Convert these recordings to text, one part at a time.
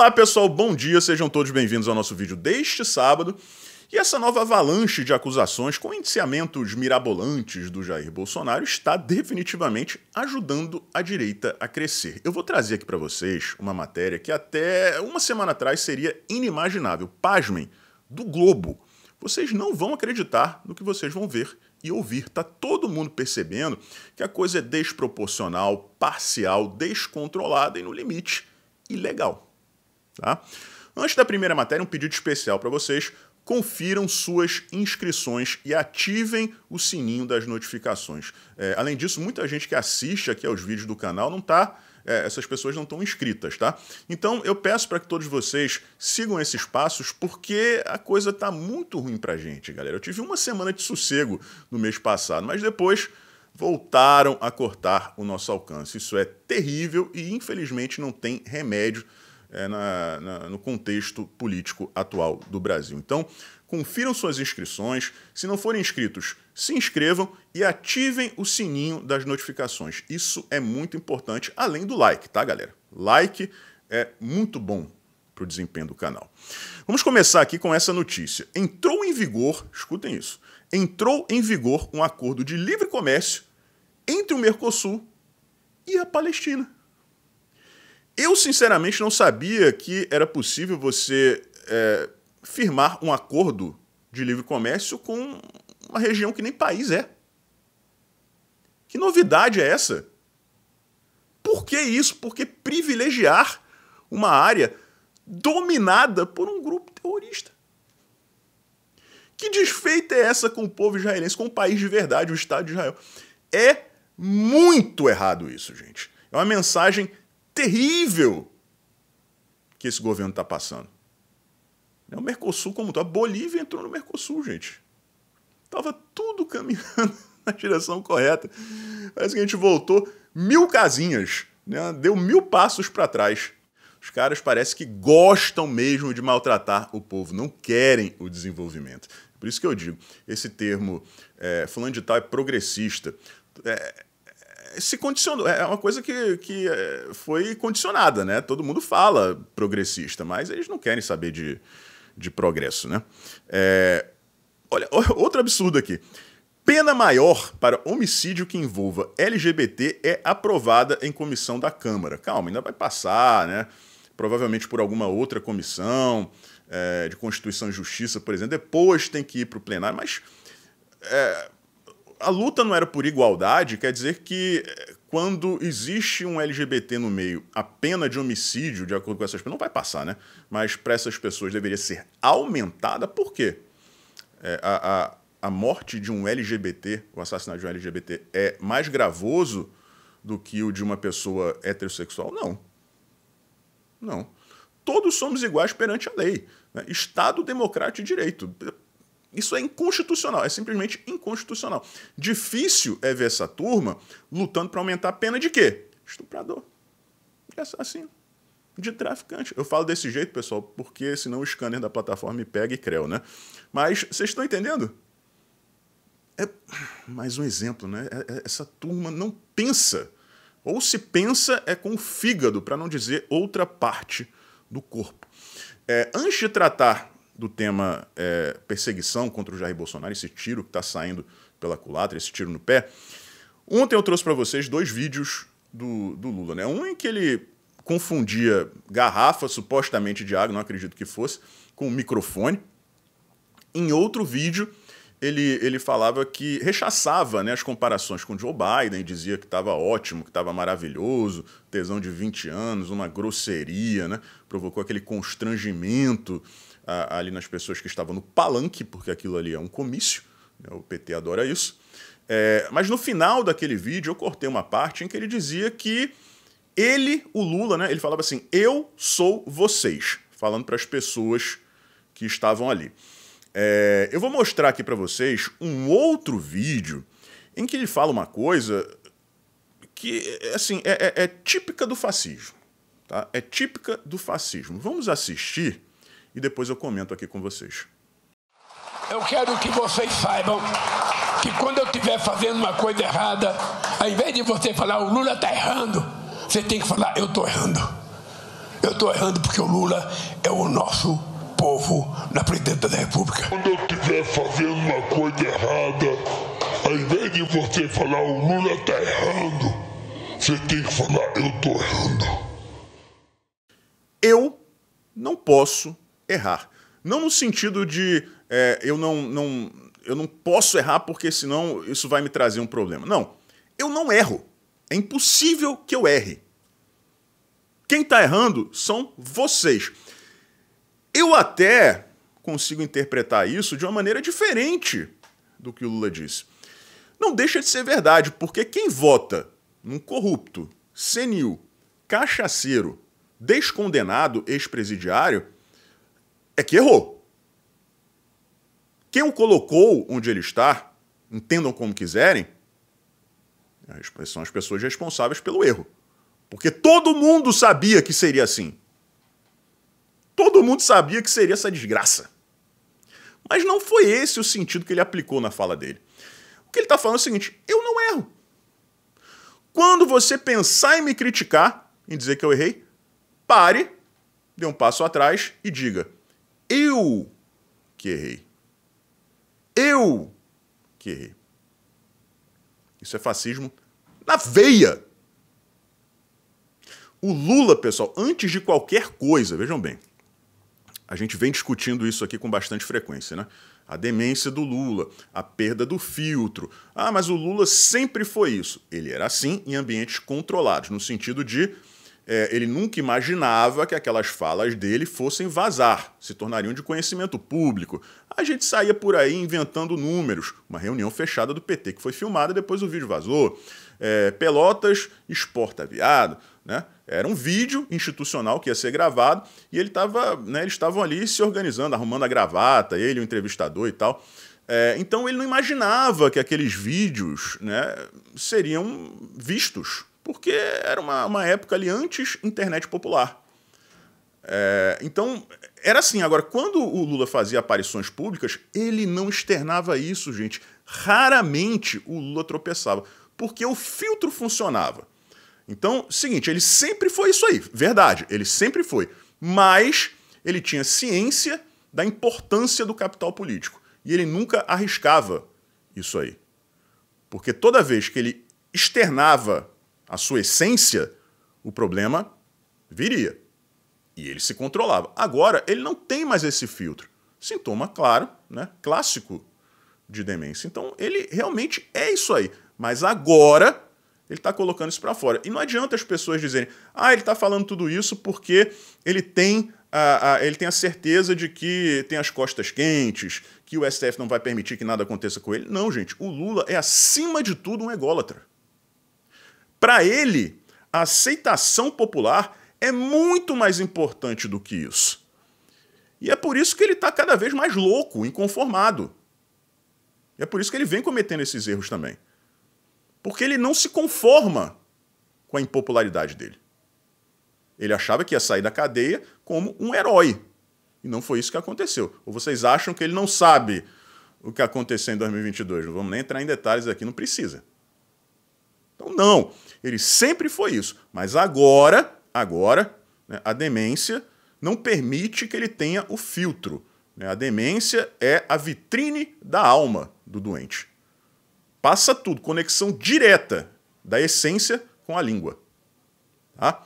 Olá pessoal, bom dia, sejam todos bem-vindos ao nosso vídeo deste sábado. E essa nova avalanche de acusações com indiciamentos mirabolantes do Jair Bolsonaro está definitivamente ajudando a direita a crescer. Eu vou trazer aqui para vocês uma matéria que até uma semana atrás seria inimaginável. Pasmem, do Globo. Vocês não vão acreditar no que vocês vão ver e ouvir. Tá todo mundo percebendo que a coisa é desproporcional, parcial, descontrolada e no limite ilegal. Tá? Antes da primeira matéria, um pedido especial para vocês. Confiram suas inscrições e ativem o sininho das notificações. É, além disso, muita gente que assiste aqui aos vídeos do canal não está é, essas pessoas não estão inscritas, tá? Então eu peço para que todos vocês sigam esses passos, porque a coisa tá muito ruim para gente, galera. Eu tive uma semana de sossego no mês passado, mas depois voltaram a cortar o nosso alcance. Isso é terrível e infelizmente não tem remédio é, na, na, no contexto político atual do Brasil. Então, confiram suas inscrições. Se não forem inscritos, se inscrevam e ativem o sininho das notificações. Isso é muito importante, além do like, tá, galera? Like é muito bom para o desempenho do canal. Vamos começar aqui com essa notícia. Entrou em vigor, escutem isso, entrou em vigor um acordo de livre comércio entre o Mercosul e a Palestina. Eu, sinceramente, não sabia que era possível você é, firmar um acordo de livre comércio com uma região que nem país é. Que novidade é essa? Por que isso? Por que privilegiar uma área dominada por um grupo terrorista? Que desfeita é essa com o povo israelense, com o país de verdade, o Estado de Israel? É muito errado isso, gente. É uma mensagem terrível que esse governo está passando. É o Mercosul, como tal, tá. a Bolívia entrou no Mercosul, gente. Estava tudo caminhando na direção correta. Parece que a gente voltou mil casinhas, né? deu mil passos para trás. Os caras parece que gostam mesmo de maltratar o povo, não querem o desenvolvimento. Por isso que eu digo, esse termo é, fulano de tal é progressista. É, se condicionou. É, é uma coisa que, que é, foi condicionada, né? Todo mundo fala progressista, mas eles não querem saber de, de progresso, né? É, olha, outro absurdo aqui. Pena maior para homicídio que envolva LGBT é aprovada em comissão da Câmara. Calma, ainda vai passar, né? Provavelmente por alguma outra comissão é, de Constituição e Justiça, por exemplo. Depois tem que ir para o plenário, mas. É, a luta não era por igualdade, quer dizer que eh, quando existe um LGBT no meio, a pena de homicídio, de acordo com essas pessoas, não vai passar, né? Mas para essas pessoas deveria ser aumentada, por quê? É, a, a, a morte de um LGBT, o assassinato de um LGBT, é mais gravoso do que o de uma pessoa heterossexual? Não. Não. Todos somos iguais perante a lei. Né? Estado democrático de direito. Isso é inconstitucional, é simplesmente inconstitucional. Difícil é ver essa turma lutando para aumentar a pena de quê? Estuprador, de é assassino, de traficante. Eu falo desse jeito, pessoal, porque senão o scanner da plataforma me pega e creu, né? Mas vocês estão entendendo? É mais um exemplo, né? É, é, essa turma não pensa. Ou se pensa é com o fígado, para não dizer outra parte do corpo. É, antes de tratar do tema é, perseguição contra o Jair Bolsonaro, esse tiro que está saindo pela culatra, esse tiro no pé. Ontem eu trouxe para vocês dois vídeos do, do Lula, né? Um em que ele confundia garrafa, supostamente de água, não acredito que fosse, com um microfone. Em outro vídeo, ele, ele falava que rechaçava né, as comparações com Joe Biden, dizia que estava ótimo, que estava maravilhoso, tesão de 20 anos, uma grosseria, né, provocou aquele constrangimento ali nas pessoas que estavam no palanque, porque aquilo ali é um comício, né, o PT adora isso. É, mas no final daquele vídeo eu cortei uma parte em que ele dizia que ele, o Lula, né, ele falava assim: Eu sou vocês, falando para as pessoas que estavam ali. É, eu vou mostrar aqui para vocês um outro vídeo em que ele fala uma coisa que, é, assim, é, é, é típica do fascismo. Tá? É típica do fascismo. Vamos assistir e depois eu comento aqui com vocês. Eu quero que vocês saibam que quando eu estiver fazendo uma coisa errada, ao invés de você falar o Lula está errando, você tem que falar eu estou errando. Eu estou errando porque o Lula é o nosso povo na presidenta da República. Quando eu estiver fazendo uma coisa errada, ao invés de você falar o Lula está errando, você tem que falar eu estou errando. Eu não posso errar. Não no sentido de é, eu não, não, eu não posso errar porque senão isso vai me trazer um problema. Não, eu não erro. É impossível que eu erre. Quem está errando são vocês. Eu até consigo interpretar isso de uma maneira diferente do que o Lula disse. Não deixa de ser verdade, porque quem vota num corrupto, senil, cachaceiro, descondenado ex-presidiário é que errou. Quem o colocou onde ele está, entendam como quiserem, são as pessoas responsáveis pelo erro. Porque todo mundo sabia que seria assim. Todo mundo sabia que seria essa desgraça. Mas não foi esse o sentido que ele aplicou na fala dele. O que ele está falando é o seguinte: eu não erro. Quando você pensar em me criticar, em dizer que eu errei, pare, dê um passo atrás e diga: eu que errei. Eu que errei. Isso é fascismo na veia. O Lula, pessoal, antes de qualquer coisa, vejam bem, a gente vem discutindo isso aqui com bastante frequência, né? A demência do Lula, a perda do filtro. Ah, mas o Lula sempre foi isso. Ele era assim em ambientes controlados, no sentido de é, ele nunca imaginava que aquelas falas dele fossem vazar, se tornariam de conhecimento público. A gente saía por aí inventando números, uma reunião fechada do PT que foi filmada depois o vídeo vazou. É, Pelotas exporta viado. Né? Era um vídeo institucional que ia ser gravado e ele tava, né, eles estavam ali se organizando, arrumando a gravata, ele, o entrevistador e tal. É, então ele não imaginava que aqueles vídeos né, seriam vistos, porque era uma, uma época ali antes internet popular. É, então, era assim. Agora, quando o Lula fazia aparições públicas, ele não externava isso, gente. Raramente o Lula tropeçava, porque o filtro funcionava. Então, seguinte, ele sempre foi isso aí, verdade, ele sempre foi. Mas ele tinha ciência da importância do capital político e ele nunca arriscava isso aí. Porque toda vez que ele externava a sua essência, o problema viria. E ele se controlava. Agora, ele não tem mais esse filtro. Sintoma, claro, né? clássico de demência. Então, ele realmente é isso aí. Mas agora ele está colocando isso para fora. E não adianta as pessoas dizerem, ah, ele está falando tudo isso porque ele tem, a, a, ele tem a certeza de que tem as costas quentes, que o STF não vai permitir que nada aconteça com ele. Não, gente, o Lula é, acima de tudo, um ególatra. Para ele, a aceitação popular é muito mais importante do que isso. E é por isso que ele está cada vez mais louco, inconformado. E é por isso que ele vem cometendo esses erros também. Porque ele não se conforma com a impopularidade dele. Ele achava que ia sair da cadeia como um herói. E não foi isso que aconteceu. Ou vocês acham que ele não sabe o que aconteceu em 2022? Não vamos nem entrar em detalhes aqui, não precisa. Então, não. Ele sempre foi isso. Mas agora, agora, né, a demência não permite que ele tenha o filtro. Né? A demência é a vitrine da alma do doente. Passa tudo, conexão direta da essência com a língua. Tá?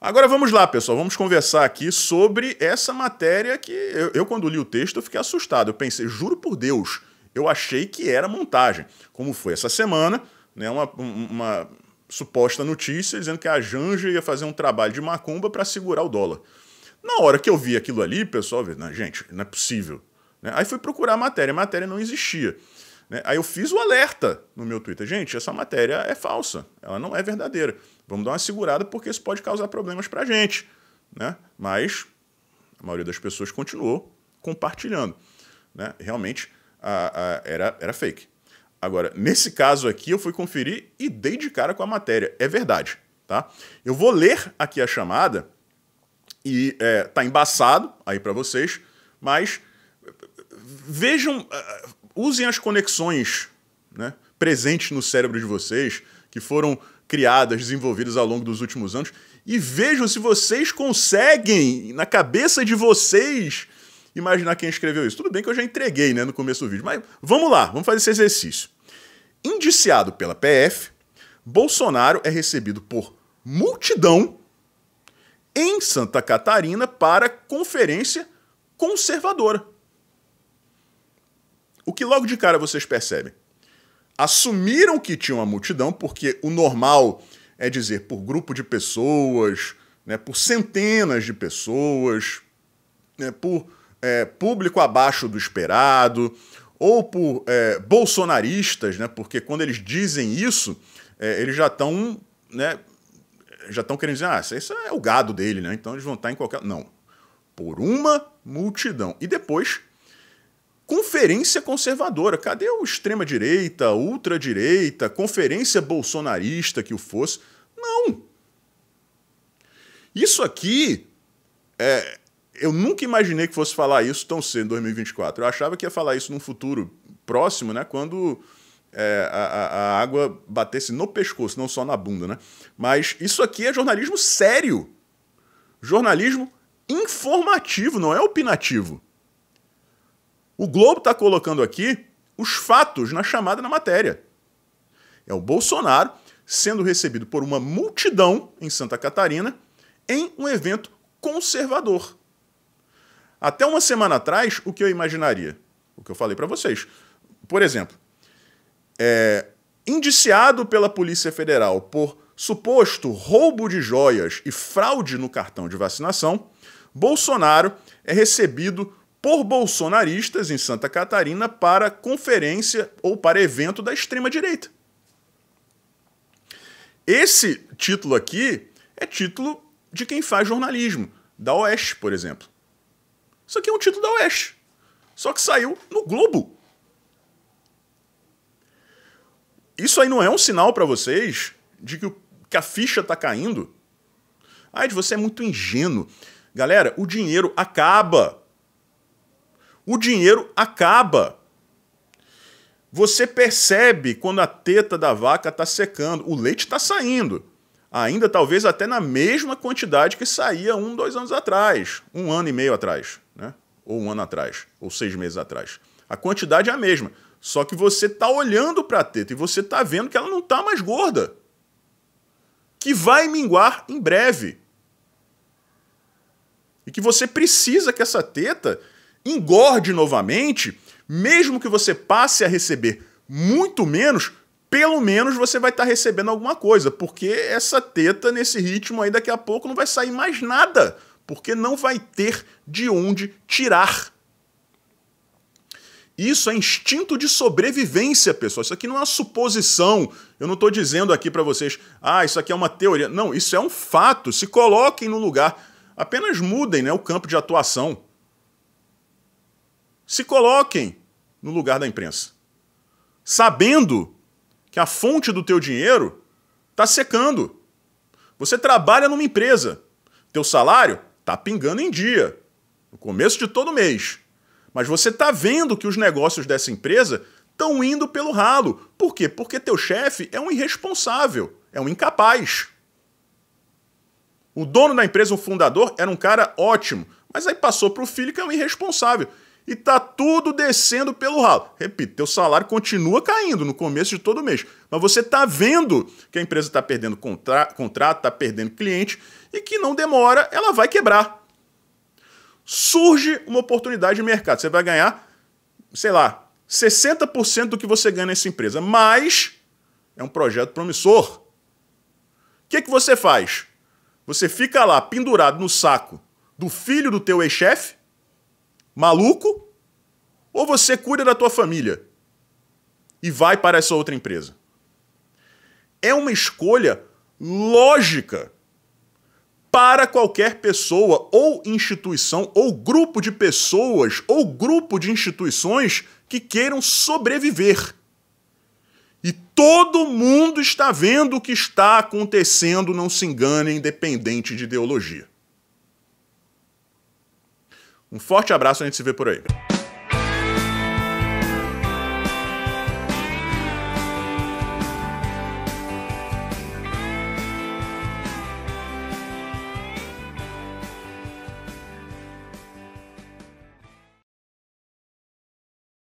Agora vamos lá, pessoal, vamos conversar aqui sobre essa matéria que eu, eu, quando li o texto, eu fiquei assustado. Eu pensei, juro por Deus, eu achei que era montagem. Como foi essa semana, né, uma, uma suposta notícia dizendo que a Janja ia fazer um trabalho de macumba para segurar o dólar. Na hora que eu vi aquilo ali, pessoal, gente, não é possível. Né? Aí fui procurar a matéria, a matéria não existia. Né? Aí eu fiz o alerta no meu Twitter. Gente, essa matéria é falsa, ela não é verdadeira. Vamos dar uma segurada porque isso pode causar problemas para a gente. Né? Mas a maioria das pessoas continuou compartilhando. Né? Realmente a, a, era, era fake. Agora, nesse caso aqui, eu fui conferir e dei de cara com a matéria. É verdade. Tá? Eu vou ler aqui a chamada e é, tá embaçado aí para vocês, mas vejam ah, usem as conexões né, presentes no cérebro de vocês, que foram criadas, desenvolvidas ao longo dos últimos anos, e vejam se vocês conseguem, na cabeça de vocês, imaginar quem escreveu isso. Tudo bem que eu já entreguei né, no começo do vídeo, mas vamos lá, vamos fazer esse exercício. Indiciado pela PF, Bolsonaro é recebido por multidão em Santa Catarina para conferência conservadora. O que logo de cara vocês percebem? Assumiram que tinha uma multidão, porque o normal é dizer por grupo de pessoas, né, por centenas de pessoas, né, por é, público abaixo do esperado, ou por é, bolsonaristas, né, porque quando eles dizem isso, é, eles já estão né, já estão querendo dizer, ah, isso é o gado dele, né? Então eles vão estar tá em qualquer. Não. Por uma multidão. E depois conferência conservadora. Cadê o extrema-direita, ultradireita, conferência bolsonarista que o fosse? Não! Isso aqui. É, eu nunca imaginei que fosse falar isso tão cedo, em 2024. Eu achava que ia falar isso num futuro próximo, né? Quando é, a, a, água batesse no pescoço, não só na bunda, né? Mas isso aqui é jornalismo sério. Jornalismo informativo, não é opinativo. O Globo está colocando aqui os fatos na chamada na matéria. É o Bolsonaro sendo recebido por uma multidão em Santa Catarina em um evento conservador. Até uma semana atrás, o que eu imaginaria? O que eu falei para vocês. Por exemplo, é, indiciado pela Polícia Federal por suposto roubo de joias e fraude no cartão de vacinação, Bolsonaro é recebido por bolsonaristas em Santa Catarina para conferência ou para evento da extrema-direita. Esse título aqui é título de quem faz jornalismo, da Oeste, por exemplo. Isso aqui é um título da Oeste, só que saiu no Globo. Isso aí não é um sinal para vocês de que, o, que a ficha está caindo? Ai, você é muito ingênuo. Galera, o dinheiro acaba o dinheiro acaba. Você percebe quando a teta da vaca está secando, o leite está saindo. Ainda talvez até na mesma quantidade que saía um, dois anos atrás, um ano e meio atrás, né? ou um ano atrás, ou seis meses atrás. A quantidade é a mesma, só que você está olhando para a teta e você está vendo que ela não está mais gorda, que vai minguar em breve. E que você precisa que essa teta engorde novamente, mesmo que você passe a receber muito menos, pelo menos você vai estar tá recebendo alguma coisa, porque essa teta nesse ritmo aí daqui a pouco não vai sair mais nada, porque não vai ter de onde tirar. Isso é instinto de sobrevivência, pessoal. Isso aqui não é uma suposição. Eu não estou dizendo aqui para vocês, ah, isso aqui é uma teoria. Não, isso é um fato. Se coloquem no lugar. Apenas mudem né, o campo de atuação se coloquem no lugar da imprensa, sabendo que a fonte do teu dinheiro está secando. Você trabalha numa empresa, teu salário está pingando em dia, no começo de todo mês, mas você está vendo que os negócios dessa empresa estão indo pelo ralo. Por quê? Porque teu chefe é um irresponsável, é um incapaz. O dono da empresa, o fundador, era um cara ótimo, mas aí passou para o filho que é um irresponsável e tá tudo descendo pelo ralo. Repito, teu salário continua caindo no começo de todo mês, mas você tá vendo que a empresa está perdendo contra contrato, tá perdendo cliente e que não demora, ela vai quebrar. Surge uma oportunidade de mercado, você vai ganhar, sei lá, 60% do que você ganha nessa empresa, mas é um projeto promissor. O que, é que você faz? Você fica lá pendurado no saco do filho do teu ex-chefe maluco ou você cuida da tua família e vai para essa outra empresa. É uma escolha lógica para qualquer pessoa ou instituição ou grupo de pessoas ou grupo de instituições que queiram sobreviver. E todo mundo está vendo o que está acontecendo, não se engane, independente de ideologia. Um forte abraço, e a gente se vê por aí.